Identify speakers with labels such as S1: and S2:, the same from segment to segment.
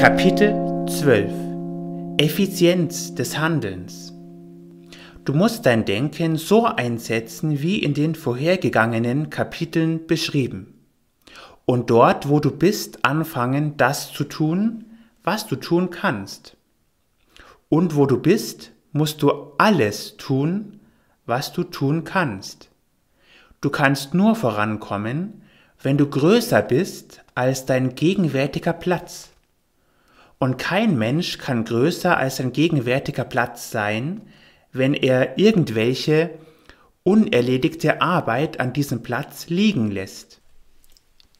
S1: Kapitel 12 Effizienz des Handelns Du musst dein Denken so einsetzen, wie in den vorhergegangenen Kapiteln beschrieben. Und dort, wo du bist, anfangen, das zu tun, was du tun kannst. Und wo du bist, musst du alles tun, was du tun kannst. Du kannst nur vorankommen, wenn du größer bist als dein gegenwärtiger Platz. Und kein Mensch kann größer als sein gegenwärtiger Platz sein, wenn er irgendwelche unerledigte Arbeit an diesem Platz liegen lässt.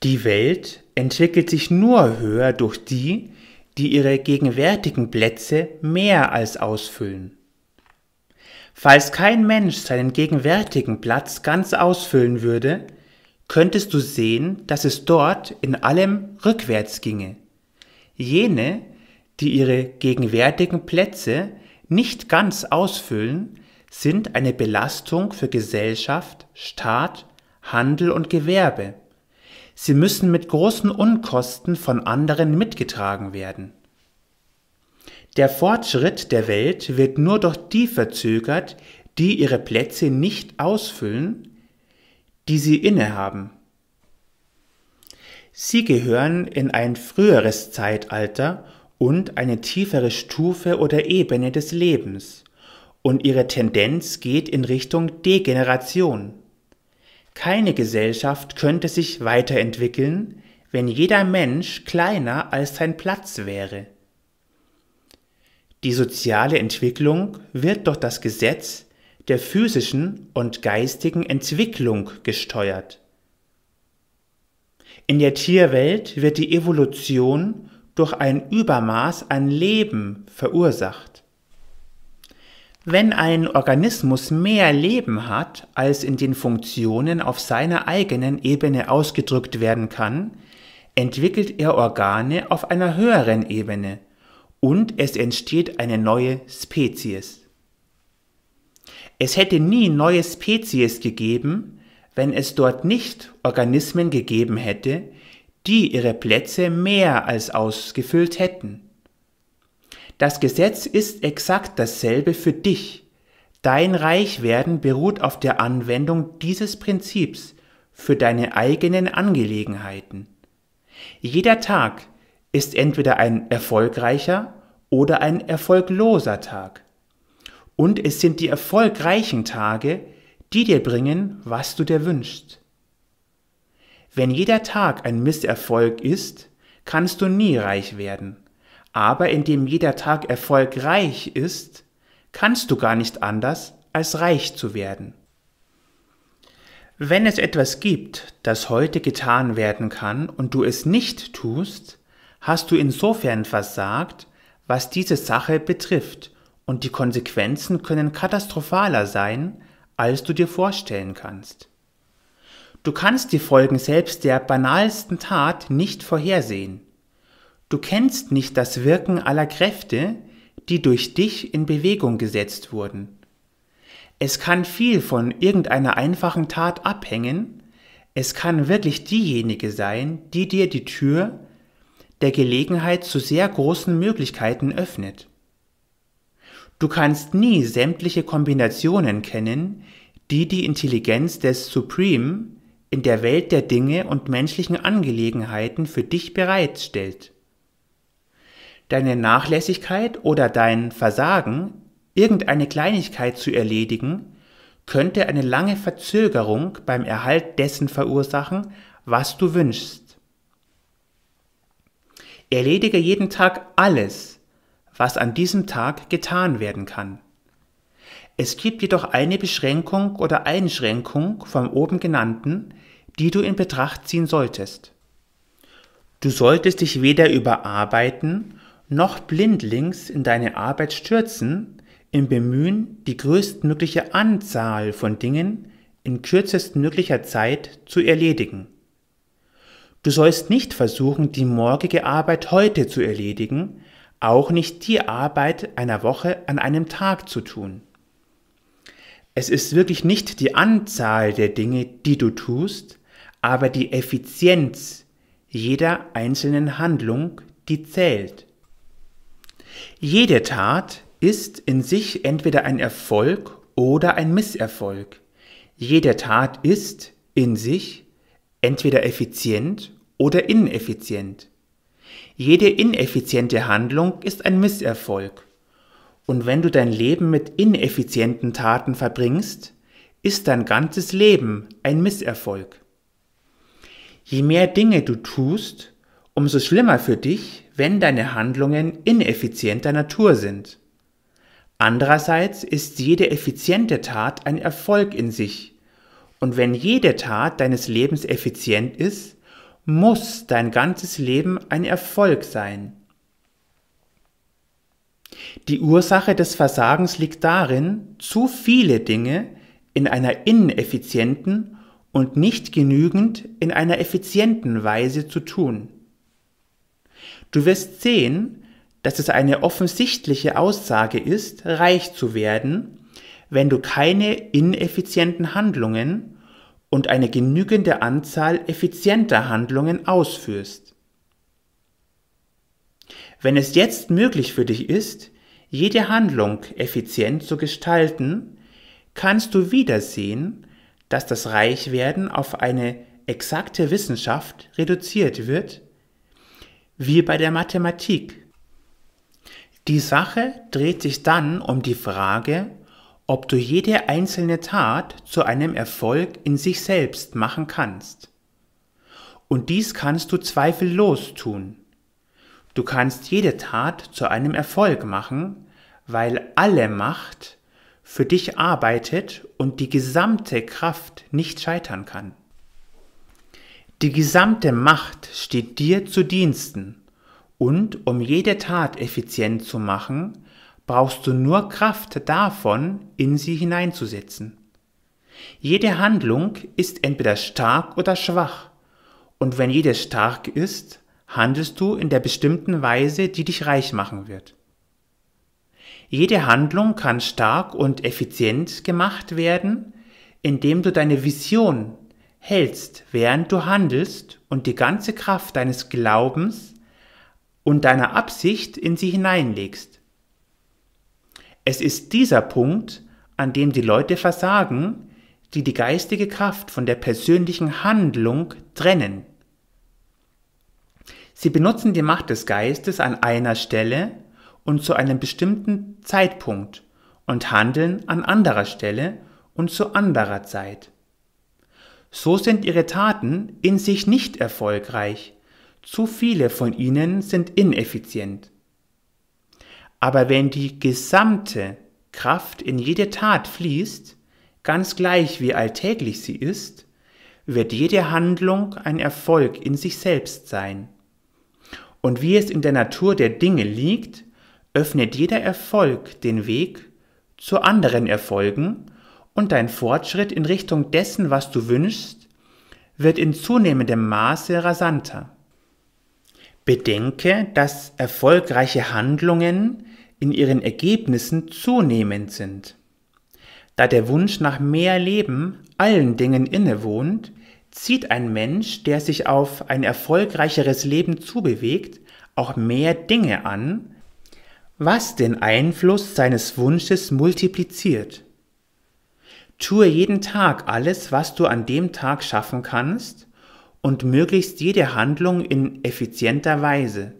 S1: Die Welt entwickelt sich nur höher durch die, die ihre gegenwärtigen Plätze mehr als ausfüllen. Falls kein Mensch seinen gegenwärtigen Platz ganz ausfüllen würde, könntest du sehen, dass es dort in allem rückwärts ginge. Jene, die ihre gegenwärtigen Plätze nicht ganz ausfüllen, sind eine Belastung für Gesellschaft, Staat, Handel und Gewerbe. Sie müssen mit großen Unkosten von anderen mitgetragen werden. Der Fortschritt der Welt wird nur durch die verzögert, die ihre Plätze nicht ausfüllen, die sie innehaben. Sie gehören in ein früheres Zeitalter und eine tiefere Stufe oder Ebene des Lebens und ihre Tendenz geht in Richtung Degeneration. Keine Gesellschaft könnte sich weiterentwickeln, wenn jeder Mensch kleiner als sein Platz wäre. Die soziale Entwicklung wird durch das Gesetz der physischen und geistigen Entwicklung gesteuert. In der Tierwelt wird die Evolution durch ein Übermaß an Leben verursacht. Wenn ein Organismus mehr Leben hat, als in den Funktionen auf seiner eigenen Ebene ausgedrückt werden kann, entwickelt er Organe auf einer höheren Ebene und es entsteht eine neue Spezies. Es hätte nie neue Spezies gegeben, wenn es dort nicht Organismen gegeben hätte, die ihre Plätze mehr als ausgefüllt hätten. Das Gesetz ist exakt dasselbe für dich. Dein Reichwerden beruht auf der Anwendung dieses Prinzips für deine eigenen Angelegenheiten. Jeder Tag ist entweder ein erfolgreicher oder ein erfolgloser Tag. Und es sind die erfolgreichen Tage, die dir bringen, was du dir wünschst. Wenn jeder Tag ein Misserfolg ist, kannst du nie reich werden. Aber indem jeder Tag erfolgreich ist, kannst du gar nicht anders, als reich zu werden. Wenn es etwas gibt, das heute getan werden kann und du es nicht tust, hast du insofern versagt, was diese Sache betrifft, und die Konsequenzen können katastrophaler sein, als du dir vorstellen kannst. Du kannst die Folgen selbst der banalsten Tat nicht vorhersehen. Du kennst nicht das Wirken aller Kräfte, die durch dich in Bewegung gesetzt wurden. Es kann viel von irgendeiner einfachen Tat abhängen, es kann wirklich diejenige sein, die dir die Tür der Gelegenheit zu sehr großen Möglichkeiten öffnet. Du kannst nie sämtliche Kombinationen kennen, die die Intelligenz des Supreme, in der Welt der Dinge und menschlichen Angelegenheiten für dich bereitstellt. Deine Nachlässigkeit oder dein Versagen, irgendeine Kleinigkeit zu erledigen, könnte eine lange Verzögerung beim Erhalt dessen verursachen, was du wünschst. Erledige jeden Tag alles, was an diesem Tag getan werden kann. Es gibt jedoch eine Beschränkung oder Einschränkung vom oben genannten, die du in Betracht ziehen solltest. Du solltest dich weder überarbeiten noch blindlings in deine Arbeit stürzen, im Bemühen, die größtmögliche Anzahl von Dingen in kürzestmöglicher Zeit zu erledigen. Du sollst nicht versuchen, die morgige Arbeit heute zu erledigen, auch nicht die Arbeit einer Woche an einem Tag zu tun. Es ist wirklich nicht die Anzahl der Dinge, die du tust, aber die Effizienz jeder einzelnen Handlung, die zählt. Jede Tat ist in sich entweder ein Erfolg oder ein Misserfolg. Jede Tat ist in sich entweder effizient oder ineffizient. Jede ineffiziente Handlung ist ein Misserfolg. Und wenn du dein Leben mit ineffizienten Taten verbringst, ist dein ganzes Leben ein Misserfolg. Je mehr Dinge du tust, umso schlimmer für dich, wenn deine Handlungen ineffizienter Natur sind. Andererseits ist jede effiziente Tat ein Erfolg in sich. Und wenn jede Tat deines Lebens effizient ist, muss dein ganzes Leben ein Erfolg sein. Die Ursache des Versagens liegt darin, zu viele Dinge in einer ineffizienten und nicht genügend in einer effizienten Weise zu tun. Du wirst sehen, dass es eine offensichtliche Aussage ist, reich zu werden, wenn du keine ineffizienten Handlungen und eine genügende Anzahl effizienter Handlungen ausführst. Wenn es jetzt möglich für dich ist, jede Handlung effizient zu gestalten, kannst du wieder sehen, dass das Reichwerden auf eine exakte Wissenschaft reduziert wird, wie bei der Mathematik. Die Sache dreht sich dann um die Frage, ob du jede einzelne Tat zu einem Erfolg in sich selbst machen kannst. Und dies kannst du zweifellos tun. Du kannst jede Tat zu einem Erfolg machen, weil alle Macht für dich arbeitet und die gesamte Kraft nicht scheitern kann. Die gesamte Macht steht dir zu Diensten und um jede Tat effizient zu machen, brauchst du nur Kraft davon, in sie hineinzusetzen. Jede Handlung ist entweder stark oder schwach, und wenn jede stark ist, handelst du in der bestimmten Weise, die dich reich machen wird. Jede Handlung kann stark und effizient gemacht werden, indem du deine Vision hältst, während du handelst und die ganze Kraft deines Glaubens und deiner Absicht in sie hineinlegst. Es ist dieser Punkt, an dem die Leute versagen, die die geistige Kraft von der persönlichen Handlung trennen. Sie benutzen die Macht des Geistes an einer Stelle und zu einem bestimmten Zeitpunkt und handeln an anderer Stelle und zu anderer Zeit. So sind ihre Taten in sich nicht erfolgreich. Zu viele von ihnen sind ineffizient. Aber wenn die gesamte Kraft in jede Tat fließt, ganz gleich wie alltäglich sie ist, wird jede Handlung ein Erfolg in sich selbst sein. Und wie es in der Natur der Dinge liegt, öffnet jeder Erfolg den Weg zu anderen Erfolgen und dein Fortschritt in Richtung dessen, was du wünschst, wird in zunehmendem Maße rasanter. Bedenke, dass erfolgreiche Handlungen in ihren Ergebnissen zunehmend sind. Da der Wunsch nach mehr Leben allen Dingen innewohnt, zieht ein Mensch, der sich auf ein erfolgreicheres Leben zubewegt, auch mehr Dinge an, was den Einfluss seines Wunsches multipliziert. Tue jeden Tag alles, was du an dem Tag schaffen kannst und möglichst jede Handlung in effizienter Weise.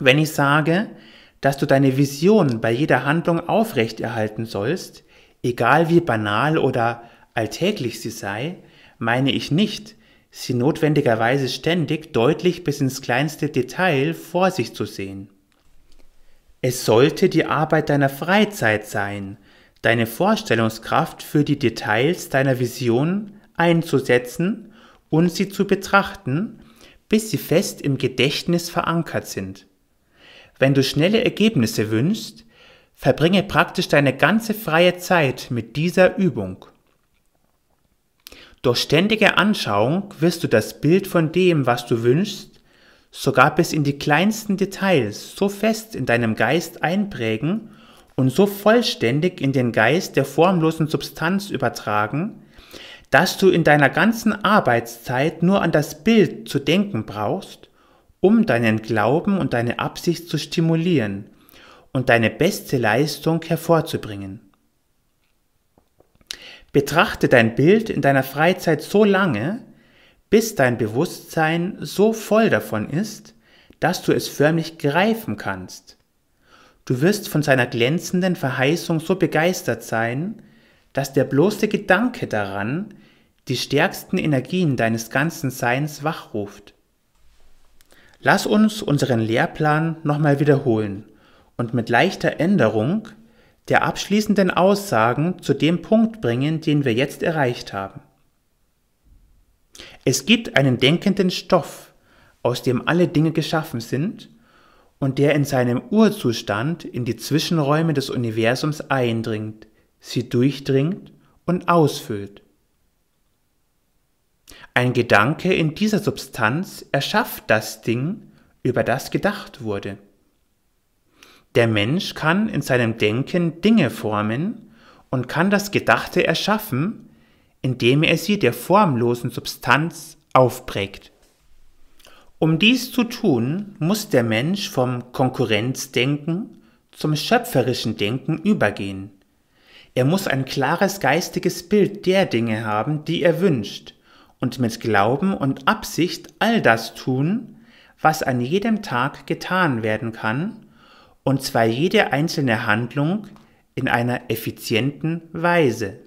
S1: Wenn ich sage, dass du deine Vision bei jeder Handlung aufrechterhalten sollst, egal wie banal oder alltäglich sie sei, meine ich nicht, sie notwendigerweise ständig deutlich bis ins kleinste Detail vor sich zu sehen. Es sollte die Arbeit deiner Freizeit sein, deine Vorstellungskraft für die Details deiner Vision einzusetzen und sie zu betrachten, bis sie fest im Gedächtnis verankert sind. Wenn du schnelle Ergebnisse wünschst, verbringe praktisch deine ganze freie Zeit mit dieser Übung. Durch ständige Anschauung wirst du das Bild von dem, was du wünschst, sogar bis in die kleinsten Details so fest in deinem Geist einprägen und so vollständig in den Geist der formlosen Substanz übertragen, dass du in deiner ganzen Arbeitszeit nur an das Bild zu denken brauchst, um deinen Glauben und deine Absicht zu stimulieren und deine beste Leistung hervorzubringen. Betrachte dein Bild in deiner Freizeit so lange, bis dein Bewusstsein so voll davon ist, dass du es förmlich greifen kannst. Du wirst von seiner glänzenden Verheißung so begeistert sein, dass der bloße Gedanke daran die stärksten Energien deines ganzen Seins wachruft. Lass uns unseren Lehrplan nochmal wiederholen und mit leichter Änderung der abschließenden Aussagen zu dem Punkt bringen, den wir jetzt erreicht haben. Es gibt einen denkenden Stoff, aus dem alle Dinge geschaffen sind und der in seinem Urzustand in die Zwischenräume des Universums eindringt, sie durchdringt und ausfüllt. Ein Gedanke in dieser Substanz erschafft das Ding, über das gedacht wurde. Der Mensch kann in seinem Denken Dinge formen und kann das Gedachte erschaffen, indem er sie der formlosen Substanz aufprägt. Um dies zu tun, muss der Mensch vom Konkurrenzdenken zum schöpferischen Denken übergehen. Er muss ein klares geistiges Bild der Dinge haben, die er wünscht, und mit Glauben und Absicht all das tun, was an jedem Tag getan werden kann, und zwar jede einzelne Handlung in einer effizienten Weise.